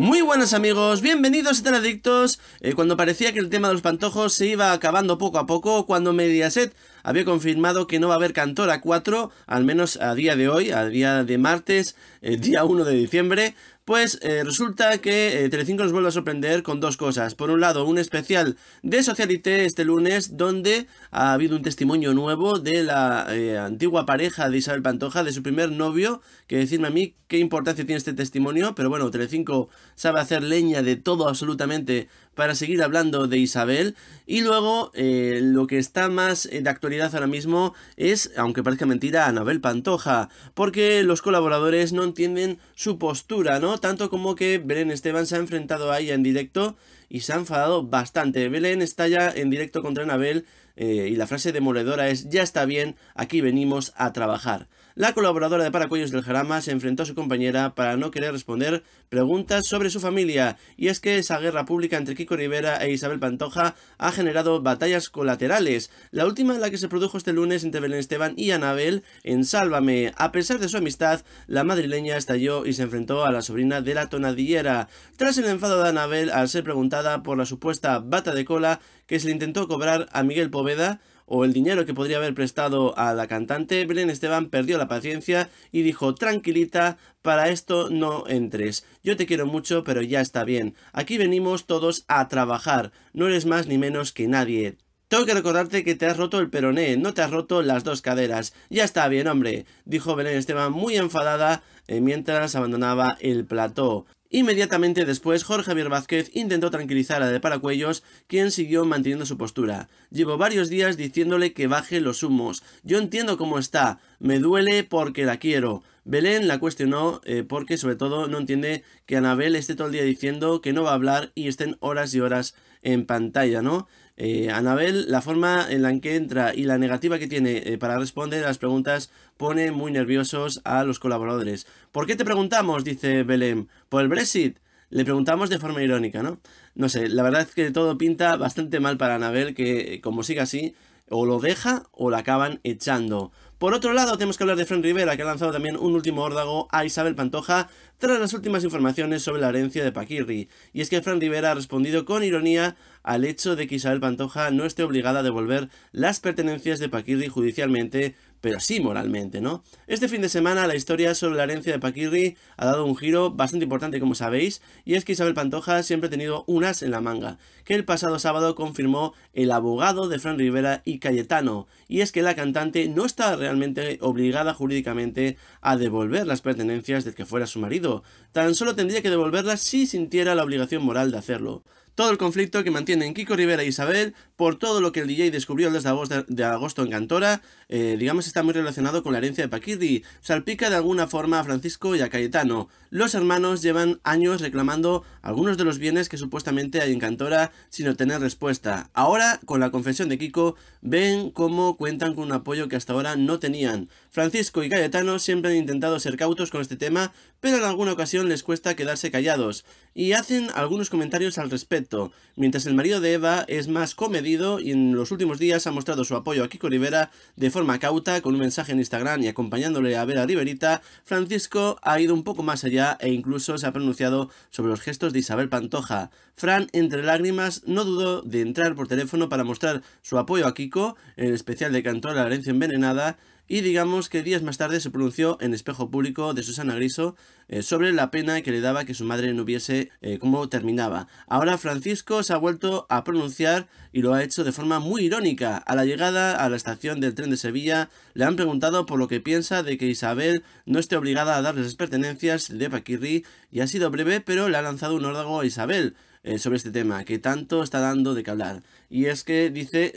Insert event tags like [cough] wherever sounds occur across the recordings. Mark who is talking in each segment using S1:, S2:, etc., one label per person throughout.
S1: Muy buenas amigos, bienvenidos a Tan Adictos eh, cuando parecía que el tema de los pantojos se iba acabando poco a poco, cuando Mediaset había confirmado que no va a haber Cantora 4, al menos a día de hoy, a día de martes, eh, día 1 de diciembre, pues eh, resulta que eh, Telecinco nos vuelve a sorprender con dos cosas. Por un lado, un especial de Socialité este lunes, donde ha habido un testimonio nuevo de la eh, antigua pareja de Isabel Pantoja, de su primer novio, que decirme a mí qué importancia tiene este testimonio, pero bueno, Telecinco sabe hacer leña de todo absolutamente para seguir hablando de Isabel. Y luego, lo que está más de actualidad ahora mismo es, aunque parezca mentira, Anabel Pantoja, porque los colaboradores no entienden su postura, ¿no? Tanto como que Belén Esteban se ha enfrentado a ella en directo y se ha enfadado bastante. Belén está ya en directo contra Anabel eh, y la frase demoledora es, ya está bien, aquí venimos a trabajar. La colaboradora de Paracuellos del Jarama se enfrentó a su compañera para no querer responder preguntas sobre su familia, y es que esa guerra pública entre Kiko Rivera e Isabel Pantoja ha generado batallas colaterales, la última en la que se produjo este lunes entre Belén Esteban y Anabel en Sálvame. A pesar de su amistad, la madrileña estalló y se enfrentó a la sobrina de la tonadillera. Tras el enfado de Anabel al ser preguntada por la supuesta bata de cola que se le intentó cobrar a Miguel Poveda, o el dinero que podría haber prestado a la cantante, Belén Esteban perdió la paciencia y dijo, tranquilita, para esto no entres. Yo te quiero mucho, pero ya está bien. Aquí venimos todos a trabajar. No eres más ni menos que nadie. Tengo que recordarte que te has roto el peroné, no te has roto las dos caderas. Ya está bien, hombre, dijo Belén Esteban muy enfadada eh, mientras abandonaba el plató. Inmediatamente después, Jorge Javier Vázquez intentó tranquilizar a De Paracuellos, quien siguió manteniendo su postura. Llevo varios días diciéndole que baje los humos. Yo entiendo cómo está. Me duele porque la quiero. Belén la cuestionó eh, porque sobre todo no entiende que Anabel esté todo el día diciendo que no va a hablar y estén horas y horas en pantalla, ¿no? Eh, Anabel, la forma en la que entra y la negativa que tiene eh, para responder a las preguntas pone muy nerviosos a los colaboradores. ¿Por qué te preguntamos? dice Belén. ¿Por el Brexit? Le preguntamos de forma irónica, ¿no? No sé, la verdad es que todo pinta bastante mal para Anabel, que como siga así, o lo deja o la acaban echando. Por otro lado, tenemos que hablar de Fran Rivera, que ha lanzado también un último órdago a Isabel Pantoja tras las últimas informaciones sobre la herencia de Paquirri. Y es que Fran Rivera ha respondido con ironía al hecho de que Isabel Pantoja no esté obligada a devolver las pertenencias de Paquirri judicialmente pero sí moralmente, ¿no? Este fin de semana la historia sobre la herencia de Paquirri ha dado un giro bastante importante, como sabéis, y es que Isabel Pantoja siempre ha tenido unas en la manga, que el pasado sábado confirmó el abogado de Fran Rivera y Cayetano, y es que la cantante no está realmente obligada jurídicamente a devolver las pertenencias del que fuera su marido, tan solo tendría que devolverlas si sintiera la obligación moral de hacerlo todo el conflicto que mantienen Kiko Rivera e Isabel por todo lo que el DJ descubrió el de agosto, en Cantora, eh, digamos está muy relacionado con la herencia de Paquirri, salpica de alguna forma a Francisco y a Cayetano. Los hermanos llevan años reclamando algunos de los bienes que supuestamente hay en Cantora sin obtener respuesta. Ahora, con la confesión de Kiko, ven cómo cuentan con un apoyo que hasta ahora no tenían. Francisco y Cayetano siempre han intentado ser cautos con este tema, pero en alguna ocasión les cuesta quedarse callados, y hacen algunos comentarios al respecto, mientras el marido de Eva es más comedido y en los últimos días ha mostrado su apoyo a Kiko Rivera de forma cauta con un mensaje en Instagram y acompañándole a Vera Riverita, Francisco ha ido un poco más allá e incluso se ha pronunciado sobre los gestos de Isabel Pantoja. Fran, entre lágrimas, no dudó de entrar por teléfono para mostrar su apoyo a Kiko, en especial de Cantor La herencia envenenada, y digamos que días más tarde se pronunció en Espejo Público de Susana Griso eh, sobre la pena que le daba que su madre no viese eh, cómo terminaba. Ahora Francisco se ha vuelto a pronunciar y lo ha hecho de forma muy irónica. A la llegada a la estación del tren de Sevilla le han preguntado por lo que piensa de que Isabel no esté obligada a darle las pertenencias de Paquirri y ha sido breve pero le ha lanzado un órgano a Isabel eh, sobre este tema, que tanto está dando de que hablar. Y es que dice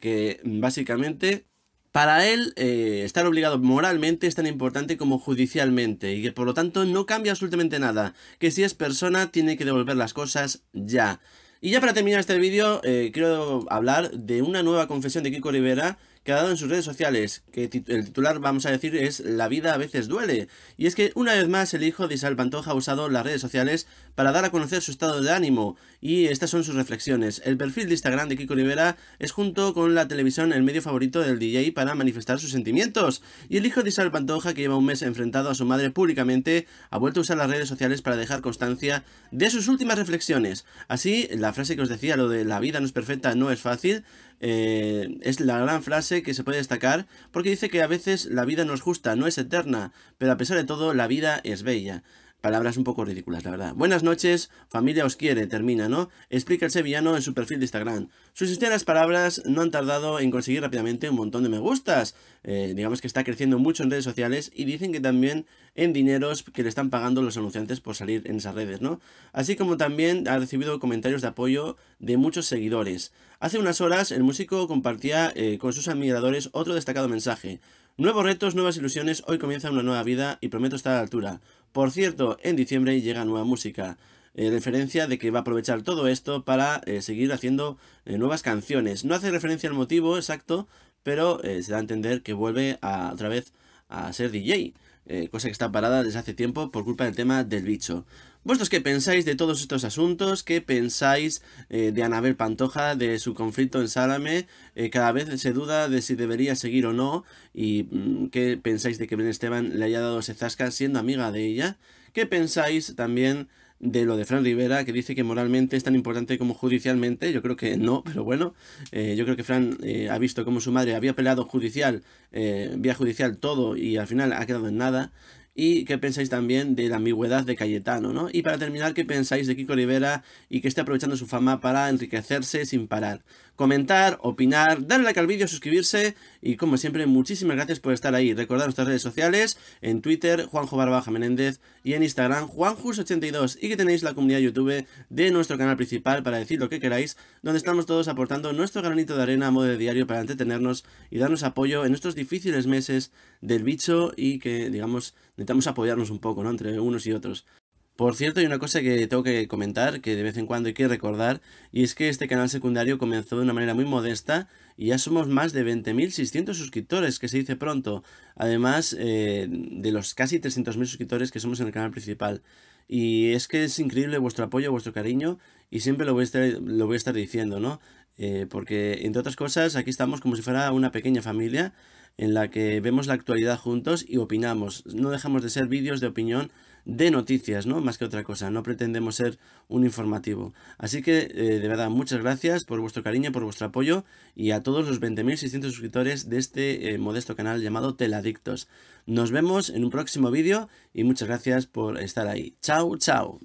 S1: que básicamente para él, eh, estar obligado moralmente es tan importante como judicialmente, y que por lo tanto no cambia absolutamente nada, que si es persona tiene que devolver las cosas ya. Y ya para terminar este vídeo, eh, quiero hablar de una nueva confesión de Kiko Rivera que ha dado en sus redes sociales, que el titular, vamos a decir, es La vida a veces duele. Y es que una vez más el hijo de Isabel Pantoja ha usado las redes sociales para dar a conocer su estado de ánimo, y estas son sus reflexiones. El perfil de Instagram de Kiko Rivera es junto con la televisión el medio favorito del DJ para manifestar sus sentimientos, y el hijo de Isabel Pantoja, que lleva un mes enfrentado a su madre públicamente, ha vuelto a usar las redes sociales para dejar constancia de sus últimas reflexiones. Así, la frase que os decía, lo de la vida no es perfecta, no es fácil, eh, es la gran frase que se puede destacar porque dice que a veces la vida no es justa, no es eterna, pero a pesar de todo la vida es bella. Palabras un poco ridículas, la verdad. Buenas noches, familia os quiere, termina, ¿no? Explica el sevillano en su perfil de Instagram. Sus las palabras no han tardado en conseguir rápidamente un montón de me gustas. Eh, digamos que está creciendo mucho en redes sociales y dicen que también en dineros que le están pagando los anunciantes por salir en esas redes, ¿no? Así como también ha recibido comentarios de apoyo de muchos seguidores. Hace unas horas el músico compartía eh, con sus admiradores otro destacado mensaje. Nuevos retos, nuevas ilusiones, hoy comienza una nueva vida y prometo estar a la altura. Por cierto, en diciembre llega nueva música. Eh, referencia de que va a aprovechar todo esto para eh, seguir haciendo eh, nuevas canciones. No hace referencia al motivo exacto, pero se da a entender que vuelve otra vez a ser DJ. Eh, cosa que está parada desde hace tiempo por culpa del tema del bicho. ¿Vosotros qué pensáis de todos estos asuntos? ¿Qué pensáis eh, de Anabel Pantoja, de su conflicto en Sálame? Eh, cada vez se duda de si debería seguir o no. ¿Y mm, qué pensáis de que Ben Esteban le haya dado ese zasca siendo amiga de ella? ¿Qué pensáis también de lo de Fran Rivera, que dice que moralmente es tan importante como judicialmente. Yo creo que no, [laughs] pero bueno, eh, yo creo que Fran eh, ha visto cómo su madre había peleado judicial, eh, vía judicial todo y al final ha quedado en nada. ¿Y qué pensáis también de la ambigüedad de Cayetano? ¿no? Y para terminar, ¿qué pensáis de Kiko Rivera y que esté aprovechando su fama para enriquecerse sin parar? Comentar, opinar, darle like al vídeo, suscribirse y como siempre, muchísimas gracias por estar ahí. Recordad nuestras redes sociales, en Twitter, Juanjo Barbaja Menéndez y en Instagram, Juanjus82 y que tenéis la comunidad YouTube de nuestro canal principal para decir lo que queráis, donde estamos todos aportando nuestro granito de arena a modo de diario para entretenernos y darnos apoyo en estos difíciles meses del bicho y que, digamos, necesitamos apoyarnos un poco, ¿no? Entre unos y otros. Por cierto, hay una cosa que tengo que comentar, que de vez en cuando hay que recordar, y es que este canal secundario comenzó de una manera muy modesta y ya somos más de 20.600 suscriptores, que se dice pronto, además eh, de los casi 300.000 suscriptores que somos en el canal principal. Y es que es increíble vuestro apoyo, vuestro cariño, y siempre lo voy a estar, lo voy a estar diciendo, ¿no? Eh, porque, entre otras cosas, aquí estamos como si fuera una pequeña familia en la que vemos la actualidad juntos y opinamos. No dejamos de ser vídeos de opinión de noticias, ¿no? Más que otra cosa, no pretendemos ser un informativo. Así que, eh, de verdad, muchas gracias por vuestro cariño, por vuestro apoyo y a todos los 20.600 suscriptores de este eh, modesto canal llamado Teladictos. Nos vemos en un próximo vídeo y muchas gracias por estar ahí. Chao, chao.